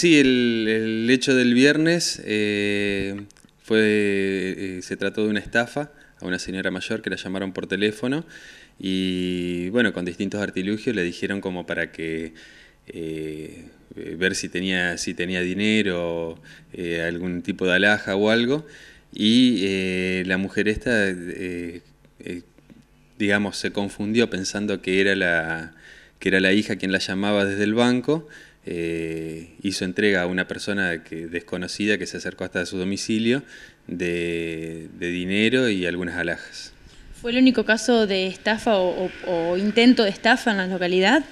Sí, el, hecho del viernes eh, fue, eh, se trató de una estafa a una señora mayor que la llamaron por teléfono y bueno, con distintos artilugios le dijeron como para que eh, ver si tenía, si tenía dinero, algún tipo de alhaja o algo. Y la mujer esta, digamos, se confundió pensando que era la, que era la hija quien la llamaba desde el banco eh, hizo entrega a una persona desconocida que se acercó hasta su domicilio de, dinero y algunas alhajas. ¿Fue el único caso de estafa o, intento de estafa en la localidad?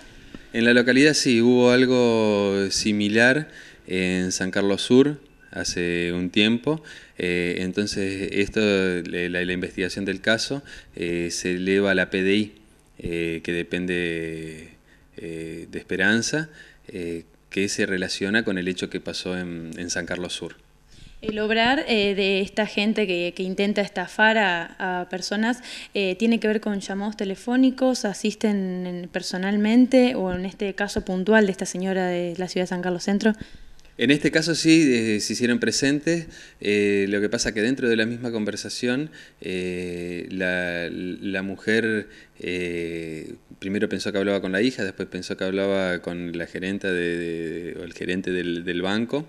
En la localidad sí, hubo algo similar en San Carlos Sur hace un tiempo. Eh, entonces, esto, la, investigación del caso eh, se eleva a la PDI, que depende de Esperanza. Eh, que se relaciona con el hecho que pasó en, San Carlos Sur. El obrar eh, de esta gente que, intenta estafar a, personas eh, tiene que ver con llamados telefónicos, asisten personalmente o en este caso puntual de esta señora de la ciudad de San Carlos Centro. En este caso sí eh, se hicieron presentes, eh, lo que pasa que dentro de la misma conversación eh, la, mujer primero pensó que hablaba con la hija, después pensó que hablaba con la gerenta el gerente del, banco,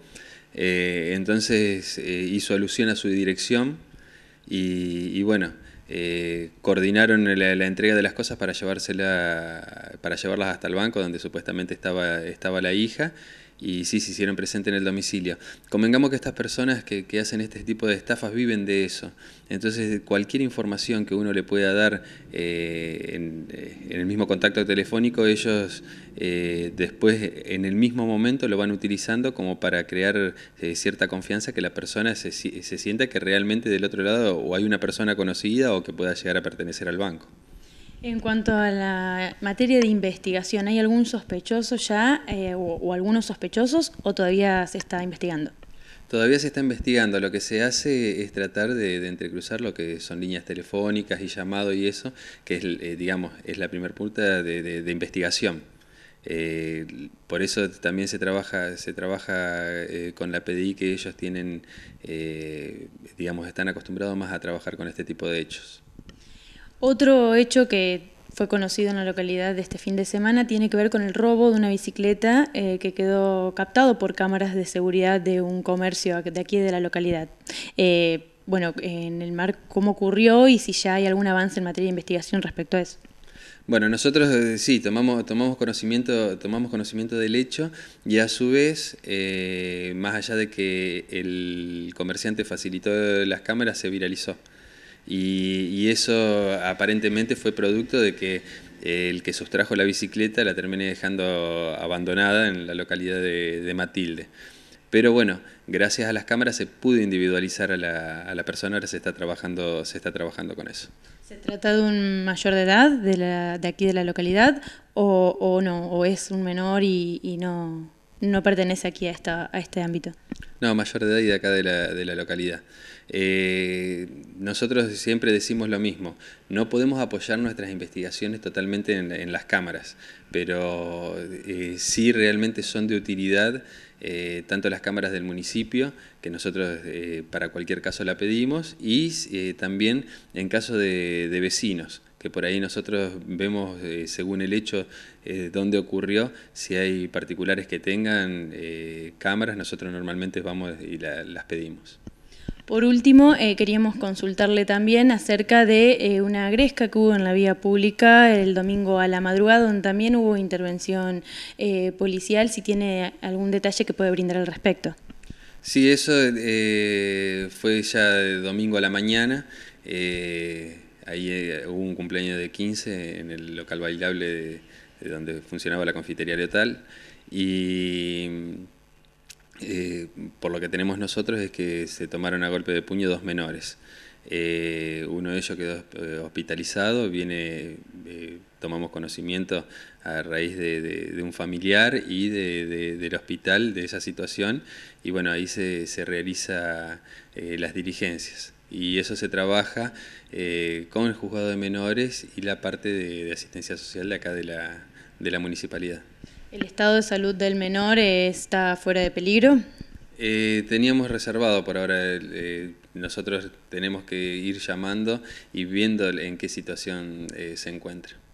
entonces hizo alusión a su dirección y, bueno, coordinaron la, entrega de las cosas para llevársela, para llevarlas hasta el banco donde supuestamente estaba, estaba la hija y sí se hicieron presentes en el domicilio. Convengamos que estas personas que, que, hacen este tipo de estafas viven de eso. Entonces, cualquier información que uno le pueda dar eh, eh, en, el mismo contacto telefónico, ellos eh, después, en el mismo momento, lo van utilizando como para crear cierta confianza que la persona se, se sienta que realmente del otro lado o hay una persona conocida o que pueda llegar a pertenecer al banco. En cuanto a la materia de investigación, ¿hay algún sospechoso ya eh, o, algunos sospechosos o todavía se está investigando? Todavía se está investigando, lo que se hace es tratar de, entrecruzar lo que son líneas telefónicas y llamado y eso, que es, eh, digamos, es la primer punta de, investigación. Eh, por eso también se trabaja, se trabaja con la PDI que ellos tienen, digamos, están acostumbrados más a trabajar con este tipo de hechos. Otro hecho que fue conocido en la localidad de este fin de semana tiene que ver con el robo de una bicicleta eh, que quedó captado por cámaras de seguridad de un comercio de aquí de la localidad. Eh, bueno, en el mar, ¿cómo ocurrió y si ya hay algún avance en materia de investigación respecto a eso? Bueno, nosotros eh, sí, tomamos, conocimiento, tomamos conocimiento del hecho y a su vez, más allá de que el comerciante facilitó las cámaras, se viralizó. Y, eso aparentemente fue producto de que eh, el que sustrajo la bicicleta la terminé dejando abandonada en la localidad de, Matilde. Pero bueno, gracias a las cámaras se pudo individualizar a la, persona, ahora se está trabajando, se está trabajando con eso. ¿Se trata de un mayor de edad de, aquí de la localidad o, no? ¿O es un menor y no, no pertenece aquí a, esta, a este ámbito. No, mayor de edad y de acá de la, de la localidad. Eh, nosotros siempre decimos lo mismo, no podemos apoyar nuestras investigaciones totalmente en, las cámaras, pero eh, sí realmente son de utilidad eh, tanto las cámaras del municipio, que nosotros para cualquier caso la pedimos, y también en caso de, de vecinos que por ahí nosotros vemos eh, según el hecho eh, dónde ocurrió, si hay particulares que tengan eh, cámaras, nosotros normalmente vamos y las pedimos. Por último, queríamos consultarle también acerca de una agresca que hubo en la vía pública el domingo a la madrugada, donde también hubo intervención policial, si tiene algún detalle que puede brindar al respecto. Sí, eso fue ya de domingo a la mañana ahí eh, hubo un cumpleaños de 15 en el local bailable de, donde funcionaba la confitería letal y eh, por lo que tenemos nosotros es que se tomaron a golpe de puño dos menores. Eh, uno de ellos quedó hospitalizado, viene, tomamos conocimiento a raíz de, un familiar y del hospital de esa situación y bueno, ahí se, se realizan las diligencias y eso se trabaja eh, con el juzgado de menores y la parte de, asistencia social de acá de la, municipalidad. ¿El estado de salud del menor está fuera de peligro? Eh, teníamos reservado por ahora, eh, nosotros tenemos que ir llamando y viendo en qué situación se encuentra.